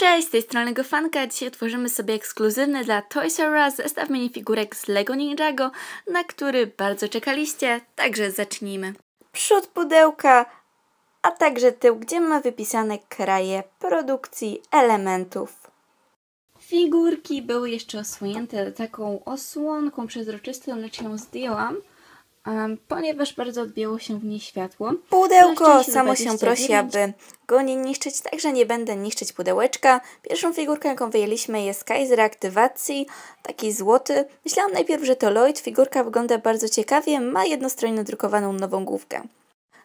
Cześć, z tej strony Gofanka. Dzisiaj otworzymy sobie ekskluzywny dla Toys R Us zestaw minifigurek z Lego Ninjago, na który bardzo czekaliście, także zacznijmy. Przód pudełka, a także tył, gdzie ma wypisane kraje produkcji elementów. Figurki były jeszcze osłonięte taką osłonką przezroczystą, lecz ją zdjęłam ponieważ bardzo odbiło się w niej światło. Pudełko samo się prosi, aby go nie niszczyć, także nie będę niszczyć pudełeczka. Pierwszą figurkę, jaką wyjęliśmy jest Kaiser reaktywacji, taki złoty. Myślałam najpierw, że to Lloyd, figurka wygląda bardzo ciekawie, ma jednostronnie drukowaną nową główkę.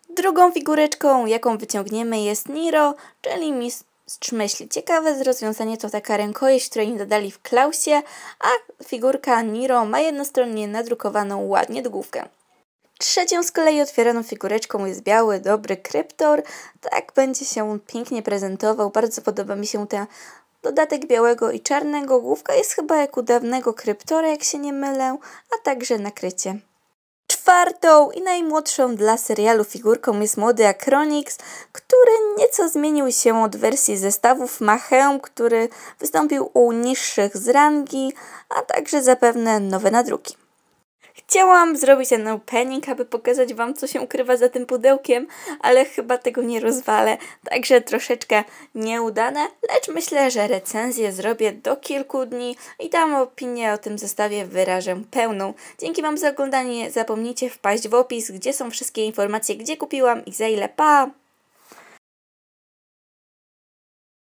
Drugą figureczką, jaką wyciągniemy jest Niro, czyli Miss Myśli. Ciekawe rozwiązanie to taka rękojeść, której nie dodali w Klausie, a figurka Niro ma jednostronnie nadrukowaną ładnie główkę. Trzecią z kolei otwieraną figureczką jest biały, dobry kryptor. Tak będzie się pięknie prezentował. Bardzo podoba mi się ten dodatek białego i czarnego. Główka jest chyba jak u dawnego kryptora, jak się nie mylę, a także nakrycie. Czwartą i najmłodszą dla serialu figurką jest młody Akronix, który nieco zmienił się od wersji zestawów Macheum, który wystąpił u niższych z rangi, a także zapewne nowe nadruki. Chciałam zrobić ten opening, no aby pokazać Wam, co się ukrywa za tym pudełkiem, ale chyba tego nie rozwalę, także troszeczkę nieudane, lecz myślę, że recenzję zrobię do kilku dni i tam opinię o tym zestawie wyrażę pełną. Dzięki Wam za oglądanie, zapomnijcie wpaść w opis, gdzie są wszystkie informacje, gdzie kupiłam i za ile, pa!